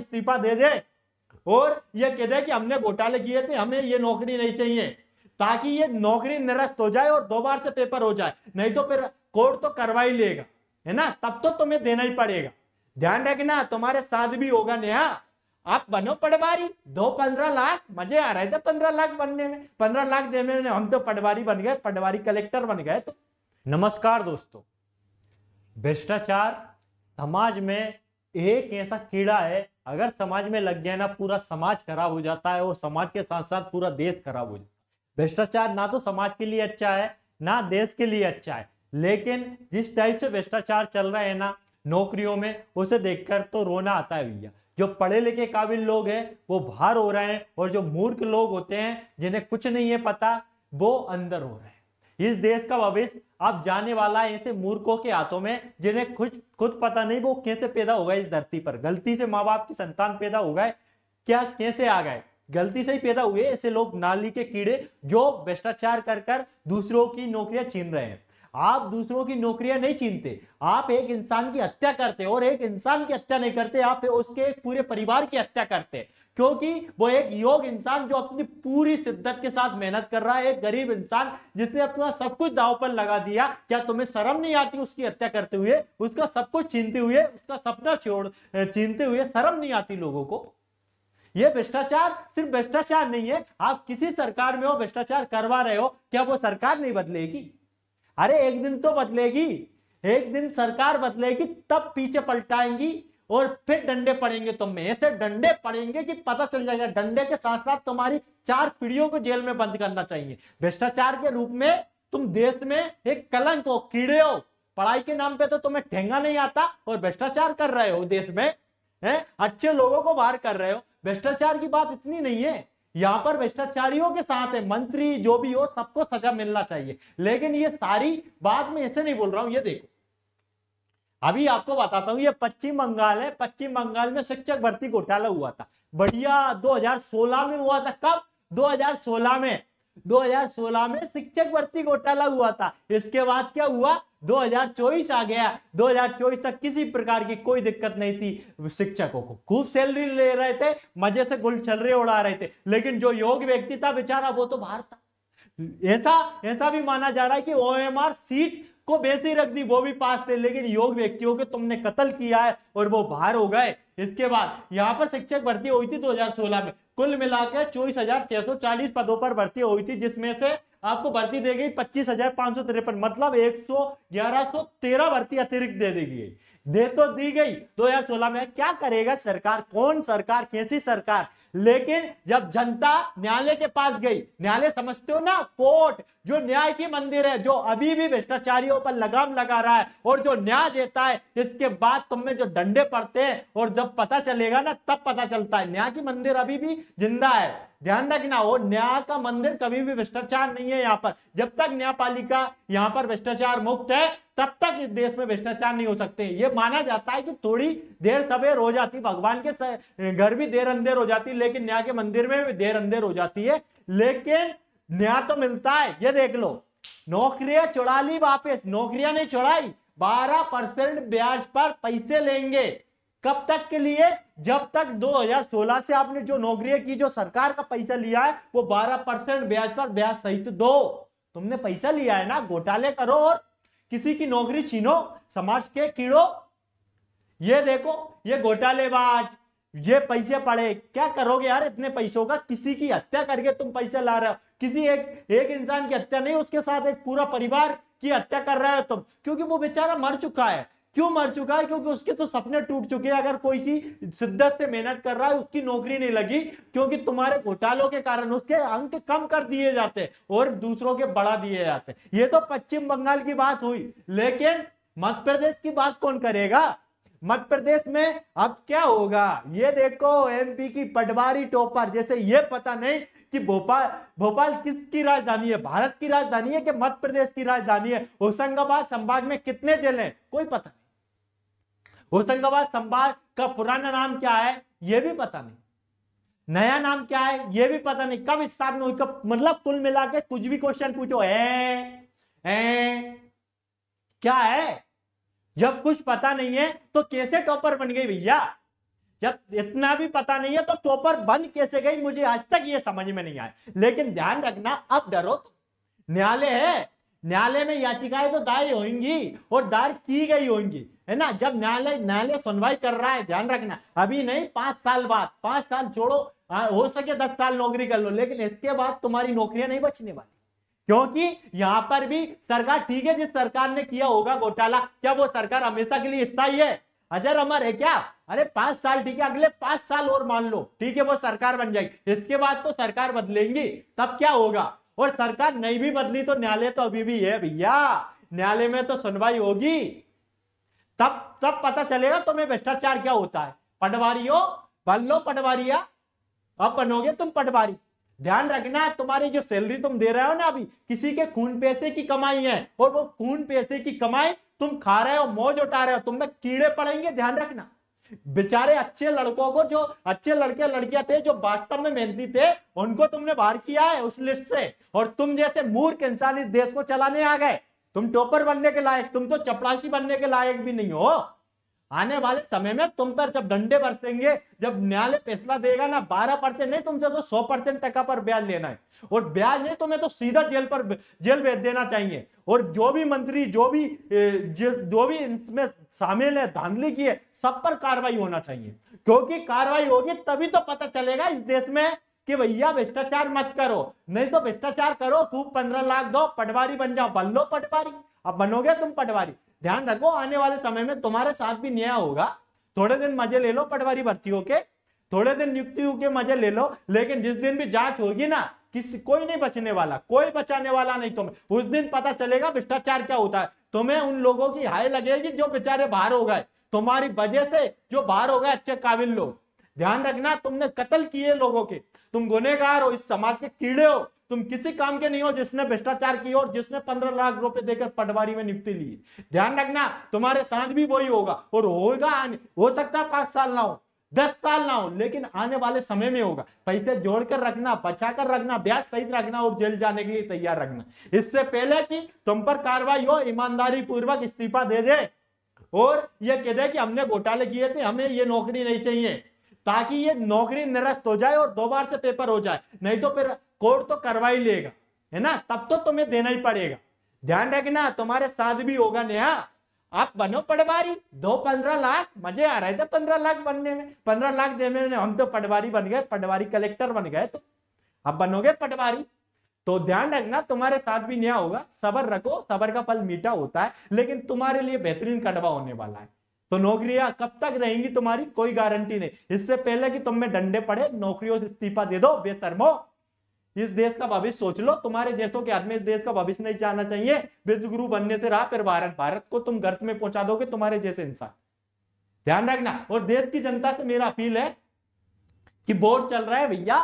इस्तीफा दे दे और ये कह दे कि हमने घोटाले किए थे हमें ये नौकरी नहीं चाहिए ताकि ये नौकरी निरस्त हो जाए और दो बार से पेपर हो जाए नहीं तो फिर कोर्ट तो करवा ही लेगा है ना तब तो तुम्हें देना ही पड़ेगा ध्यान रखना तुम्हारे साथ भी होगा नेहा आप बनो पटवारी दो पंद्रह लाख मजे आ रहे थे पंद्रह लाख बनने में पंद्रह लाख देने में हम तो पटवारी बन गए पटवारी कलेक्टर बन गए तो नमस्कार दोस्तों भ्रष्टाचार समाज में एक ऐसा कीड़ा है अगर समाज में लग जाए ना पूरा समाज खराब हो जाता है और समाज के साथ साथ पूरा देश खराब हो जाता है भ्रष्टाचार ना तो समाज के लिए अच्छा है ना देश के लिए अच्छा है लेकिन जिस टाइप से भ्रष्टाचार चल रहा है ना नौकरियों में उसे देखकर तो रोना आता है भैया जो पढ़े लिखे काबिल लोग हैं वो बाहर हो रहे हैं और जो मूर्ख लोग होते हैं जिन्हें कुछ नहीं है पता वो अंदर हो रहे हैं इस देश का भविष्य अब जाने वाला है ऐसे मूर्खों के हाथों में जिन्हें खुद खुद पता नहीं वो कैसे पैदा हो गए इस धरती पर गलती से माँ बाप की संतान पैदा हो गए क्या कैसे आ गए गलती से ही पैदा हुए ऐसे लोग नाली के कीड़े जो भ्रष्टाचार कर कर दूसरों की नौकरियां छीन रहे हैं आप दूसरों की नौकरियां नहीं छीनते आप एक इंसान की हत्या करते और एक इंसान की हत्या नहीं करते आप उसके पूरे परिवार की हत्या करते क्योंकि वो एक योग इंसान जो अपनी पूरी शिद्दत के साथ मेहनत कर रहा है एक गरीब इंसान जिसने अपना सब कुछ दाव पर लगा दिया क्या तुम्हें शर्म नहीं आती उसकी हत्या करते हुए उसका सब कुछ छीनते हुए उसका सपना छोड़ छीनते हुए शर्म नहीं आती लोगों को ये भ्रष्टाचार सिर्फ भ्रष्टाचार नहीं है आप किसी सरकार में हो भ्रष्टाचार करवा रहे हो क्या वो सरकार नहीं बदलेगी अरे एक दिन तो बदलेगी एक दिन सरकार बदलेगी तब पीछे पलटाएंगी और फिर डंडे पड़ेंगे तुम में ऐसे डंडे पड़ेंगे कि पता चल जाएगा डंडे के साथ साथ तुम्हारी चार पीढ़ियों को जेल में बंद करना चाहिए भ्रष्टाचार के रूप में तुम देश में एक कलंक हो कीड़े हो पढ़ाई के नाम पे तो तुम्हें ठेंगा नहीं आता और भ्रष्टाचार कर रहे हो देश में है अच्छे लोगों को बाहर कर रहे हो भ्रष्टाचार की बात इतनी नहीं है यहां पर भ्रष्टाचारियों के साथ है मंत्री जो भी हो सबको सजा मिलना चाहिए लेकिन ये सारी बात में ऐसे नहीं बोल रहा हूं ये देखो अभी आपको बताता हूं ये पश्चिम बंगाल है पश्चिम बंगाल में शिक्षक भर्ती घोटाला हुआ था बढ़िया 2016 में हुआ था कब 2016 में 2016 में शिक्षक भर्ती घोटाला हुआ था इसके बाद क्या हुआ 2024 आ गया 2024 तक किसी प्रकार की कोई दिक्कत नहीं थी शिक्षकों को खूब सैलरी ले रहे थे मजे से गुल छलरे उड़ा रहे थे लेकिन जो योग व्यक्ति था बेचारा वो तो बाहर था ऐसा ऐसा भी माना जा रहा है कि ओ सीट को बेसी रख दी वो भी पास थे लेकिन योग व्यक्तियों के तुमने कत्ल किया है और वो बाहर हो गए इसके बाद यहाँ पर शिक्षक भर्ती हुई थी 2016 में कुल मिलाकर चौबीस हजार छह सौ चालीस पदों पर भर्ती हुई थी जिसमें से आपको भर्ती दे गई पच्चीस हजार पांच सौ तिरपन मतलब एक सौ भर्ती अतिरिक्त दे दी गई दे तो दी गई 2016 में क्या करेगा सरकार कौन सरकार कैसी सरकार लेकिन जब जनता न्यायालय के पास गई न्यायालय समझते हो ना कोर्ट जो न्याय की मंदिर है जो अभी भी भ्रष्टाचारियों पर लगाम लगा रहा है और जो न्याय देता है इसके बाद तुम्हें जो डंडे पड़ते हैं और जब पता चलेगा ना तब पता चलता है न्याय की मंदिर अभी भी जिंदा है ध्यान रखना हो न्याय का मंदिर कभी भी भ्रष्टाचार नहीं है यहाँ पर जब तक न्यायपालिका यहाँ पर भ्रष्टाचार मुक्त है तब तक इस देश में भ्रष्टाचार नहीं हो सकते ये माना जाता है कि थोड़ी देर सवेर हो जाती भगवान के घर भी देर अंधेर हो जाती लेकिन न्याय के मंदिर में भी देर अंधेर हो जाती है लेकिन न्याय तो मिलता है ये देख लो नौकरियां चुड़ा ली वापिस नौकरियां नहीं चुड़ाई बारह परसेंट ब्याज पर पैसे लेंगे कब तक के लिए जब तक 2016 से आपने जो नौकरी की जो सरकार का पैसा लिया है वो 12 परसेंट ब्याज पर ब्याज सहित दो तुमने पैसा लिया है ना घोटाले करो और किसी की नौकरी छीनो समाज के कीड़ो ये देखो ये घोटालेबाज ये पैसे पड़े क्या करोगे यार इतने पैसों का किसी की हत्या करके तुम पैसे ला रहे हो किसी एक एक इंसान की हत्या नहीं उसके साथ एक पूरा परिवार की हत्या कर रहे हो तुम क्योंकि वो बेचारा मर चुका है क्यों मर चुका है क्योंकि उसके तो सपने टूट चुके हैं अगर कोई की शिद्दत से मेहनत कर रहा है उसकी नौकरी नहीं लगी क्योंकि तुम्हारे घोटालों के कारण उसके अंक कम कर दिए जाते और दूसरों के बढ़ा दिए जाते ये तो पश्चिम बंगाल की बात हुई लेकिन मध्य प्रदेश की बात कौन करेगा मध्य प्रदेश में अब क्या होगा ये देखो एमपी की पटवारी टोपर जैसे ये पता नहीं कि भोपाल भोपाल किसकी राजधानी है भारत की राजधानी है कि मध्य प्रदेश की राजधानी है होशंगाबाद संभाग में कितने जेल हैं कोई पता नहीं होशंगाबाद संभाग का पुराना नाम क्या है यह भी पता नहीं नया नाम क्या है यह भी पता नहीं कब स्थापना हुई कब मतलब कुल मिला के कुछ भी क्वेश्चन पूछो है, क्या है जब कुछ पता नहीं है तो कैसे टॉपर बन गई भैया जब इतना भी पता नहीं है तो टॉपर बन कैसे गई मुझे आज तक यह समझ में नहीं आया लेकिन ध्यान रखना अब डरो न्यायालय है न्यायालय में याचिकाएं तो दायर होंगी और दायर की गई होंगी है ना जब न्यायालय न्यायालय सुनवाई कर रहा है ध्यान रखना अभी नहीं पांच साल बाद पांच साल छोड़ो आ, हो सके दस साल नौकरी कर लो लेकिन इसके बाद तुम्हारी नौकरियां नहीं बचने वाली क्योंकि यहां पर भी सरकार ठीक है जिस सरकार ने किया होगा घोटाला क्या वो सरकार हमेशा के लिए स्थायी है अजर अमर है क्या अरे पांच साल ठीक है अगले पांच साल और मान लो ठीक है वो सरकार बन जाएगी इसके बाद तो सरकार बदलेंगी तब क्या होगा और सरकार नहीं भी बदली तो न्यायालय तो अभी भी है भैया न्यायालय में तो सुनवाई होगी तब तब पता चलेगा तुम्हें भ्रष्टाचार क्या होता है पटवारी हो बन लो पटवारिया अब बनोगे तुम पटवारी ध्यान रखना तुम्हारी जो सैलरी तुम दे रहे हो ना अभी किसी के खून पैसे की कमाई है और वो खून पैसे की कमाई तुम खा रहे हो मौज उठा रहे हो तुम में कीड़े पड़ेंगे ध्यान रखना बेचारे अच्छे लड़कों को जो अच्छे लड़के लड़कियां थे जो वास्तव में मेहनती थे उनको तुमने बाहर किया है उस लिस्ट से और तुम जैसे मूर्ख इंसान इस देश को चलाने आ गए तुम टॉपर बनने के लायक तुम तो चपरासी बनने के लायक भी नहीं हो आने वाले समय में तुम पर जब डंडे बरसेंगे जब न्यायालय फैसला देगा ना बारह परसेंट नहीं तुमसे तो सौ परसेंट टका पर ब्याज लेना है और ब्याज नहीं तुम्हें तो सीधा जेल पर जेल भेज देना चाहिए और जो भी मंत्री जो भी जो भी इसमें शामिल है धांधली की है सब पर कार्रवाई होना चाहिए क्योंकि कार्रवाई होगी तभी तो पता चलेगा इस देश में कि भैया भ्रष्टाचार मत करो नहीं तो भ्रष्टाचार करो खूब पंद्रह लाख दो पटवारी बन जाओ बन लो पटवारी अब बनोगे तुम पटवारी ध्यान रखो आने वाले समय में तुम्हारे साथ भी न्याय होगा थोड़े दिन मजे ले लो पटवारी भर्ती के थोड़े दिन नियुक्ति होके मजे ले लो लेकिन जिस दिन भी जांच होगी ना किसी कोई नहीं बचने वाला कोई बचाने वाला नहीं तुम्हें उस दिन पता चलेगा भ्रष्टाचार क्या होता है तुम्हें उन लोगों की हाय लगेगी जो बेचारे बाहर हो गए तुम्हारी वजह से जो बाहर हो गए अच्छे काबिल लोग ध्यान रखना तुमने कत्ल किए लोगों के तुम गुनेगार हो इस समाज के कीड़े हो तुम किसी काम के नहीं हो जिसने भ्रष्टाचार किया और जिसने पंद्रह लाख रुपए देकर पटवारी में नियुक्ति ली ध्यान रखना तुम्हारे साथ भी वही होगा और होगा हो सकता है पांच साल ना हो दस साल ना हो लेकिन आने वाले समय में होगा पैसे जोड़ कर रखना बचा कर रखना ब्याज सहित रखना और जेल जाने के लिए तैयार रखना इससे पहले कि तुम पर कार्रवाई हो ईमानदारी पूर्वक इस्तीफा दे दे और ये कह दे कि हमने घोटाले किए थे हमें ये नौकरी नहीं चाहिए ताकि ये नौकरी निरस्त हो जाए और दो बार से पेपर हो जाए नहीं तो फिर कोर्ट तो करवा ही लेगा है ना तब तो तुम्हें देना ही पड़ेगा ध्यान रखना तुम्हारे साथ भी होगा नेहा आप बनो पटवारी दो पंद्रह लाख मजे आ रहे थे तो पंद्रह लाख बनने में पंद्रह लाख देने में हम तो पटवारी बन गए पटवारी कलेक्टर बन गए तो अब बनोगे पटवारी तो ध्यान रखना तुम्हारे साथ भी न्याय होगा सबर रखो सबर का फल मीठा होता है लेकिन तुम्हारे लिए बेहतरीन कटवा होने वाला है तो नौकरियां कब तक रहेंगी तुम्हारी कोई गारंटी नहीं इससे पहले कि तुम में डंडे पड़े नौकरियों से इस्तीफा दे दो बेसरमो इस देश का भविष्य सोच लो तुम्हारे जैसों के आदमी इस देश का भविष्य नहीं जाना चाहिए गुरु बनने से रहा फिर भारत भारत को तुम गर्त में पहुंचा दोगे तुम्हारे जैसे इंसान ध्यान रखना और देश की जनता से मेरा अपील है कि वोट चल रहा है भैया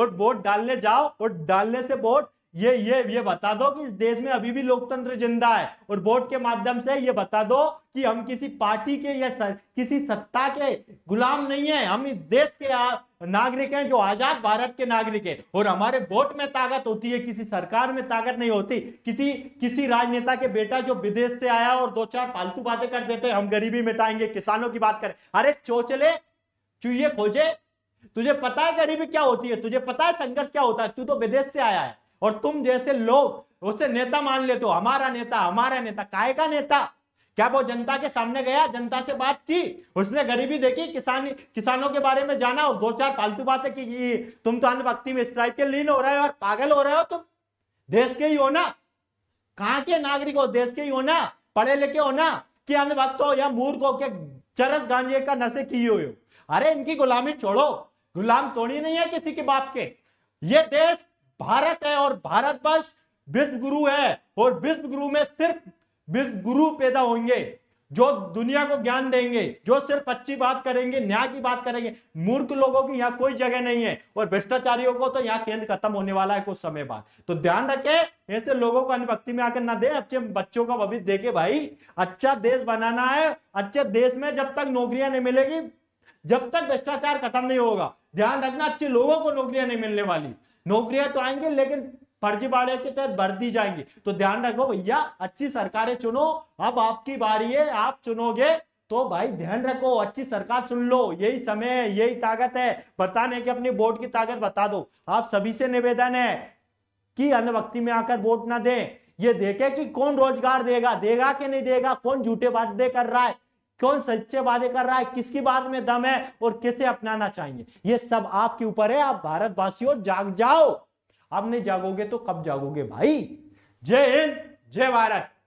और वोट डालने जाओ और डालने से वोट ये ये ये बता दो कि इस देश में अभी भी लोकतंत्र जिंदा है और वोट के माध्यम से ये बता दो कि हम किसी पार्टी के या सर, किसी सत्ता के गुलाम नहीं है हम इस देश के नागरिक हैं जो आजाद भारत के नागरिक है और हमारे वोट में ताकत होती है किसी सरकार में ताकत नहीं होती किसी किसी राजनेता के बेटा जो विदेश से आया और दो चार फालतू बातें कर देते हैं हम गरीबी मिटाएंगे किसानों की बात करें अरे चोचले चूहे खोजे तुझे पता है गरीबी क्या होती है तुझे पता है संघर्ष क्या होता है तू तो विदेश से आया है और तुम जैसे लोग उसे नेता मान लेते हो हमारा नेता हमारा नेता काय का नेता क्या वो जनता के सामने गया जनता से बात की उसने गरीबी देखी किसान किसानों के बारे में जाना और दो चार फालतू बातें की, तुम तो अन्य भक्ति में स्ट्राइक के लीन हो रहे हो और पागल हो रहे हो तुम देश के ही हो ना कहा के नागरिक हो देश के ही हो ना पढ़े लिखे हो ना कि अन्य भक्त हो या मूर्ख हो के चरस गांजे का नशे की हुए हो अरे इनकी गुलामी छोड़ो गुलाम तोड़ी नहीं है किसी के बाप के ये देश भारत है और भारत बस विश्व गुरु है और विश्व गुरु में सिर्फ विश्व गुरु पैदा होंगे जो दुनिया को ज्ञान देंगे जो सिर्फ अच्छी बात करेंगे न्याय की बात करेंगे मूर्ख लोगों की यहाँ कोई जगह नहीं है और भ्रष्टाचारियों को तो यहाँ केंद्र खत्म होने वाला है कुछ समय बाद तो ध्यान रखें ऐसे लोगों को अनुभक्ति में आकर ना दे अच्छे बच्चों का भविष्य देखे भाई अच्छा देश बनाना है अच्छे देश में जब तक नौकरियां नहीं मिलेगी जब तक भ्रष्टाचार खत्म नहीं होगा ध्यान रखना अच्छे लोगों को नौकरियां नहीं मिलने वाली नौकरियां तो आएंगे लेकिन फर्जीवाड़े के तहत भर दी जाएंगी तो ध्यान रखो भैया अच्छी सरकारें चुनो अब आपकी बारी है आप चुनोगे तो भाई ध्यान रखो अच्छी सरकार चुन लो यही समय है यही ताकत है बताने की अपनी वोट की ताकत बता दो आप सभी से निवेदन है कि अनवक्ति में आकर वोट ना दें ये देखे कि कौन रोजगार देगा देगा कि नहीं देगा कौन झूठे वादे कर रहा है कौन सच्चे वादे कर रहा है किसकी बात में दम है और किसे अपनाना चाहिए ये सब आपके ऊपर है आप भारतवासियों जाग जाओ आप नहीं जागोगे तो कब जागोगे भाई जय हिंद जय भारत